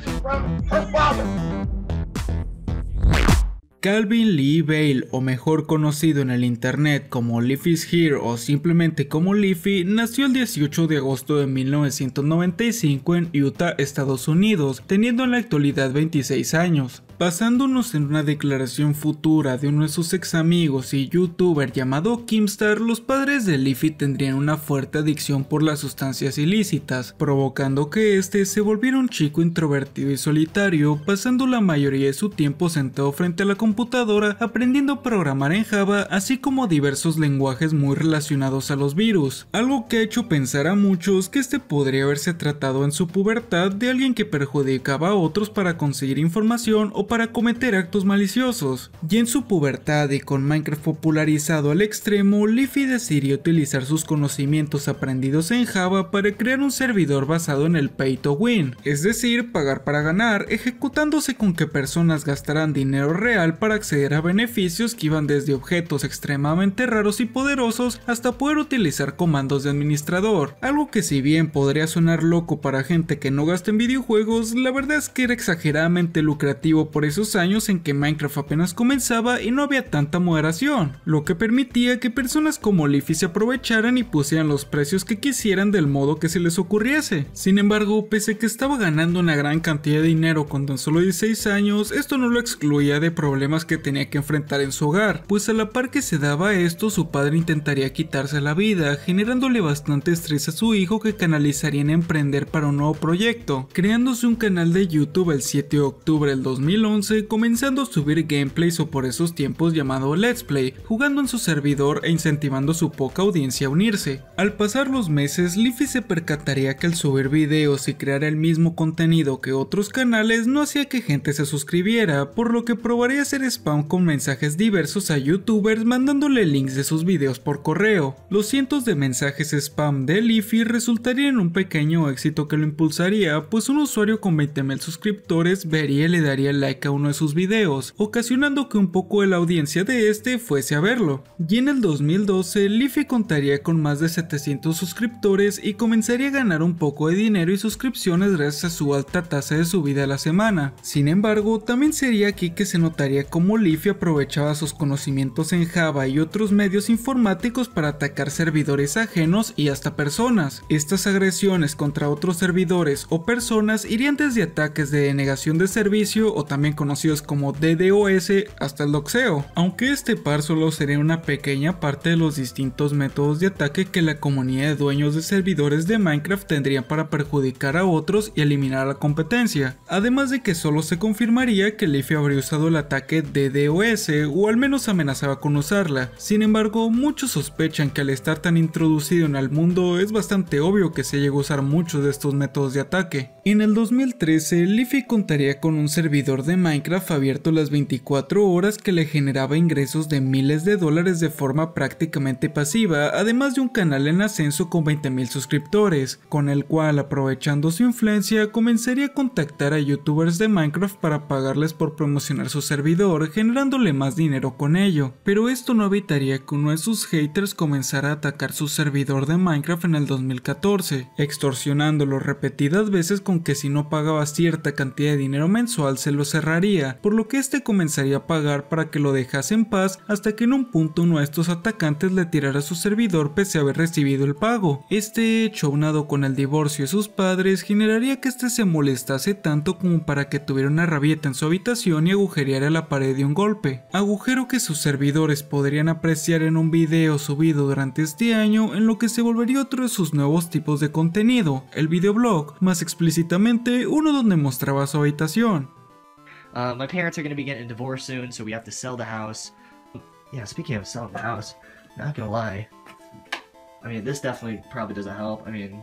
from her father. Calvin Lee Bale, o mejor conocido en el internet como Leafy's Here o simplemente como Leafy, nació el 18 de agosto de 1995 en Utah, Estados Unidos, teniendo en la actualidad 26 años. Basándonos en una declaración futura de uno de sus ex amigos y youtuber llamado Kimstar, los padres de Leafy tendrían una fuerte adicción por las sustancias ilícitas, provocando que este se volviera un chico introvertido y solitario, pasando la mayoría de su tiempo sentado frente a la computadora computadora aprendiendo a programar en Java, así como diversos lenguajes muy relacionados a los virus, algo que ha hecho pensar a muchos que este podría haberse tratado en su pubertad de alguien que perjudicaba a otros para conseguir información o para cometer actos maliciosos. Y en su pubertad y con Minecraft popularizado al extremo, Leafy decidió utilizar sus conocimientos aprendidos en Java para crear un servidor basado en el pay to win, es decir, pagar para ganar, ejecutándose con que personas gastarán dinero real para acceder a beneficios que iban desde objetos extremadamente raros y poderosos hasta poder utilizar comandos de administrador, algo que si bien podría sonar loco para gente que no gasta en videojuegos, la verdad es que era exageradamente lucrativo por esos años en que Minecraft apenas comenzaba y no había tanta moderación, lo que permitía que personas como Leafy se aprovecharan y pusieran los precios que quisieran del modo que se les ocurriese. Sin embargo, pese a que estaba ganando una gran cantidad de dinero con tan solo 16 años, esto no lo excluía de problemas que tenía que enfrentar en su hogar, pues a la par que se daba esto su padre intentaría quitarse la vida, generándole bastante estrés a su hijo que canalizaría en emprender para un nuevo proyecto, creándose un canal de YouTube el 7 de octubre del 2011, comenzando a subir gameplays o por esos tiempos llamado Let's Play, jugando en su servidor e incentivando su poca audiencia a unirse. Al pasar los meses, Leafy se percataría que al subir videos y crear el mismo contenido que otros canales no hacía que gente se suscribiera, por lo que probaría hacer spam con mensajes diversos a youtubers mandándole links de sus videos por correo. Los cientos de mensajes spam de Leafy resultarían en un pequeño éxito que lo impulsaría, pues un usuario con 20.000 suscriptores vería y le daría like a uno de sus videos, ocasionando que un poco de la audiencia de este fuese a verlo. Y en el 2012, Leafy contaría con más de 700 suscriptores y comenzaría a ganar un poco de dinero y suscripciones gracias a su alta tasa de subida a la semana. Sin embargo, también sería aquí que se notaría como Leafy aprovechaba sus conocimientos en Java y otros medios informáticos para atacar servidores ajenos y hasta personas. Estas agresiones contra otros servidores o personas irían desde ataques de denegación de servicio o también conocidos como DDoS hasta el doxeo, aunque este par solo sería una pequeña parte de los distintos métodos de ataque que la comunidad de dueños de servidores de Minecraft Tendría para perjudicar a otros y eliminar la competencia, además de que solo se confirmaría que Leafy habría usado el ataque DDoS o al menos amenazaba con usarla. Sin embargo, muchos sospechan que al estar tan introducido en el mundo es bastante obvio que se llegó a usar muchos de estos métodos de ataque. En el 2013, Leafy contaría con un servidor de Minecraft abierto las 24 horas que le generaba ingresos de miles de dólares de forma prácticamente pasiva, además de un canal en ascenso con 20.000 suscriptores, con el cual aprovechando su influencia comenzaría a contactar a youtubers de Minecraft para pagarles por promocionar su servidor generándole más dinero con ello, pero esto no evitaría que uno de sus haters comenzara a atacar su servidor de Minecraft en el 2014, extorsionándolo repetidas veces con que si no pagaba cierta cantidad de dinero mensual se lo cerraría, por lo que este comenzaría a pagar para que lo dejase en paz hasta que en un punto uno de estos atacantes le tirara su servidor pese a haber recibido el pago. Este hecho, aunado con el divorcio de sus padres, generaría que este se molestase tanto como para que tuviera una rabieta en su habitación y agujereara la pared de un golpe, agujero que sus servidores podrían apreciar en un video subido durante este año en lo que se volvería otro de sus nuevos tipos de contenido, el videoblog, más explícitamente uno donde mostraba su habitación. I mean, this definitely probably help. I mean,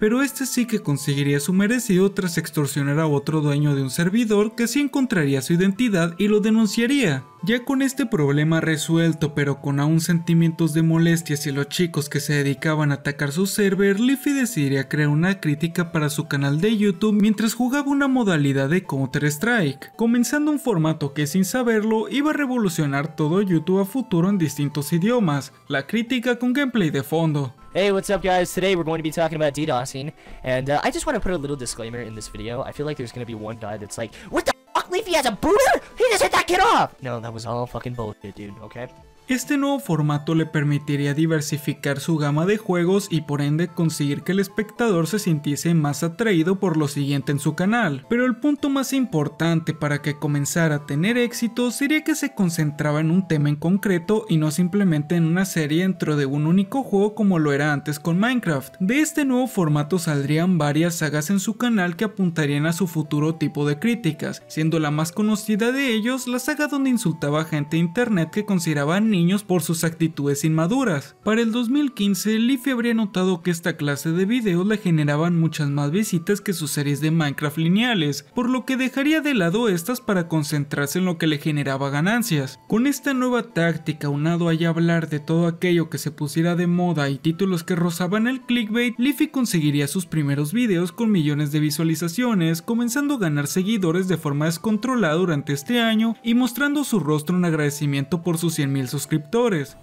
pero este sí que conseguiría su merecido tras extorsionar a otro dueño de un servidor que sí encontraría su identidad y lo denunciaría. Ya con este problema resuelto pero con aún sentimientos de molestias y los chicos que se dedicaban a atacar su server, Leafy decidiría crear una crítica para su canal de YouTube mientras jugaba una modalidad de Counter-Strike, comenzando un formato que sin saberlo iba a revolucionar todo YouTube a futuro en distintos idiomas, la crítica con gameplay de fondo. Hey, what's up guys? Today we're going to be talking about DDoSing, and uh, I just want to put a little disclaimer in this video. I feel like there's going to be one guy that's like, What the fuck, Leafy has a booter? He just hit that kid off! No, that was all fucking bullshit, dude, okay? Este nuevo formato le permitiría diversificar su gama de juegos y por ende conseguir que el espectador se sintiese más atraído por lo siguiente en su canal, pero el punto más importante para que comenzara a tener éxito sería que se concentraba en un tema en concreto y no simplemente en una serie dentro de un único juego como lo era antes con Minecraft. De este nuevo formato saldrían varias sagas en su canal que apuntarían a su futuro tipo de críticas, siendo la más conocida de ellos la saga donde insultaba a gente de internet que consideraban niños por sus actitudes inmaduras. Para el 2015, Leafy habría notado que esta clase de videos le generaban muchas más visitas que sus series de Minecraft lineales, por lo que dejaría de lado estas para concentrarse en lo que le generaba ganancias. Con esta nueva táctica unado a hablar de todo aquello que se pusiera de moda y títulos que rozaban el clickbait, Leafy conseguiría sus primeros videos con millones de visualizaciones, comenzando a ganar seguidores de forma descontrolada durante este año y mostrando su rostro en agradecimiento por sus 100.000 suscriptores suscriptores.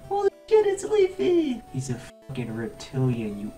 He's a fucking reptilian,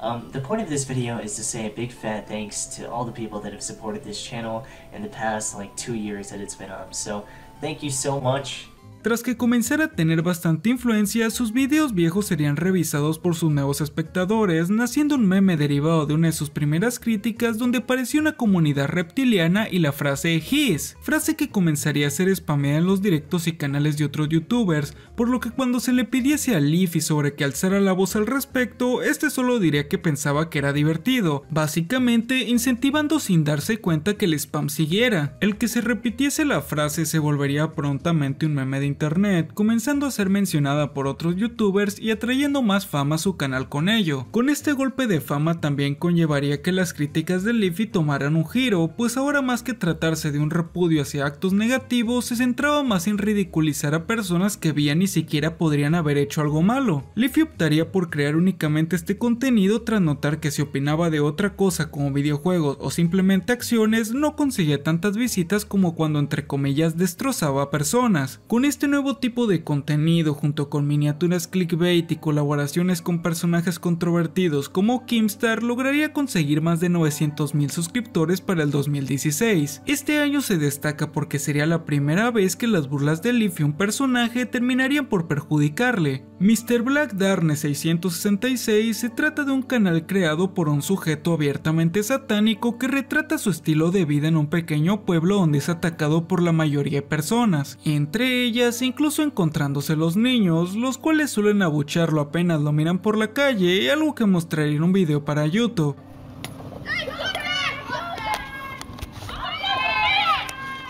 Um, the point of this video is to say a big fat thanks to all the people that have supported this channel in the past like two years that it's been up. So thank you so much. Tras que comenzara a tener bastante influencia, sus videos viejos serían revisados por sus nuevos espectadores, naciendo un meme derivado de una de sus primeras críticas donde apareció una comunidad reptiliana y la frase his, frase que comenzaría a ser spameada en los directos y canales de otros youtubers, por lo que cuando se le pidiese a Leafy sobre que alzara la voz al respecto, este solo diría que pensaba que era divertido, básicamente incentivando sin darse cuenta que el spam siguiera. El que se repitiese la frase se volvería prontamente un meme de internet, comenzando a ser mencionada por otros youtubers y atrayendo más fama a su canal con ello. Con este golpe de fama también conllevaría que las críticas de Leafy tomaran un giro, pues ahora más que tratarse de un repudio hacia actos negativos, se centraba más en ridiculizar a personas que bien ni siquiera podrían haber hecho algo malo. Leafy optaría por crear únicamente este contenido tras notar que si opinaba de otra cosa como videojuegos o simplemente acciones, no conseguía tantas visitas como cuando entre comillas destrozaba a personas. Con este este nuevo tipo de contenido, junto con miniaturas clickbait y colaboraciones con personajes controvertidos como Kimstar, lograría conseguir más de 900.000 suscriptores para el 2016. Este año se destaca porque sería la primera vez que las burlas de Leaf y un personaje terminarían por perjudicarle. Mr. Black Darne 666 se trata de un canal creado por un sujeto abiertamente satánico que retrata su estilo de vida en un pequeño pueblo donde es atacado por la mayoría de personas, entre ellas policías incluso encontrándose los niños, los cuales suelen abucharlo apenas lo miran por la calle, algo que mostraré en un video para YouTube.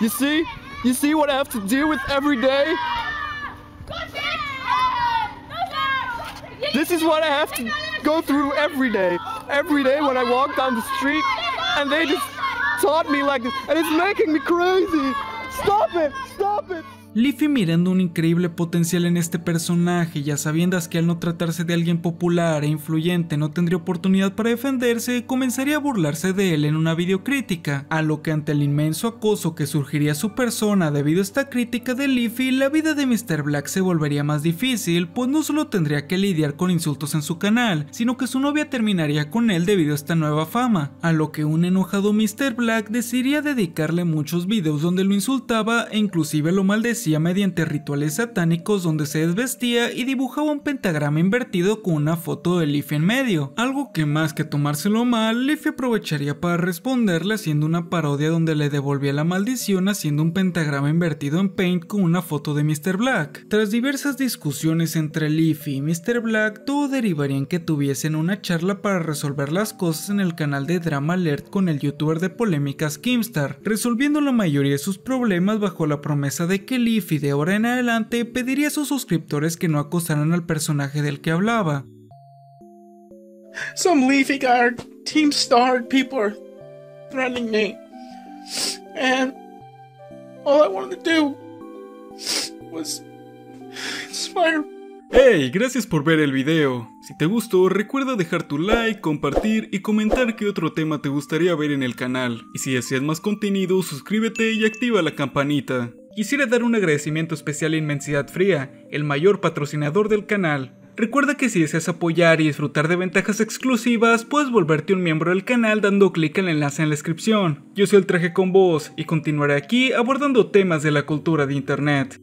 You see? You see what I have to deal with every day? This is what I have to go through every day. Every day when I walk down the street and they just taught me like this and it's making me crazy. Stop! Stop Leafy mirando un increíble potencial en este personaje Ya sabiendo que al no tratarse de alguien popular e influyente no tendría oportunidad para defenderse, comenzaría a burlarse de él en una videocrítica, a lo que ante el inmenso acoso que surgiría a su persona debido a esta crítica de Leafy, la vida de Mr. Black se volvería más difícil, pues no solo tendría que lidiar con insultos en su canal, sino que su novia terminaría con él debido a esta nueva fama, a lo que un enojado Mr. Black decidiría dedicarle muchos videos donde lo insultaba e inclusive lo maldecía mediante rituales satánicos donde se desvestía y dibujaba un pentagrama invertido con una foto de Leafy en medio, algo que más que tomárselo mal, Leafy aprovecharía para responderle haciendo una parodia donde le devolvía la maldición haciendo un pentagrama invertido en Paint con una foto de Mr. Black. Tras diversas discusiones entre Leafy y Mr. Black, todo derivaría en que tuviesen una charla para resolver las cosas en el canal de Drama Alert con el youtuber de polémicas Kimstar, resolviendo la mayoría de sus problemas bajo la promesa de que Leafy de ahora en adelante pediría a sus suscriptores que no acosaran al personaje del que hablaba. Some Leafy Team people And all I wanted to do was ¡Hey! Gracias por ver el video. Si te gustó, recuerda dejar tu like, compartir y comentar qué otro tema te gustaría ver en el canal. Y si deseas más contenido, suscríbete y activa la campanita. Quisiera dar un agradecimiento especial a Inmensidad Fría, el mayor patrocinador del canal. Recuerda que si deseas apoyar y disfrutar de ventajas exclusivas, puedes volverte un miembro del canal dando clic al enlace en la descripción. Yo soy el traje con vos y continuaré aquí abordando temas de la cultura de internet.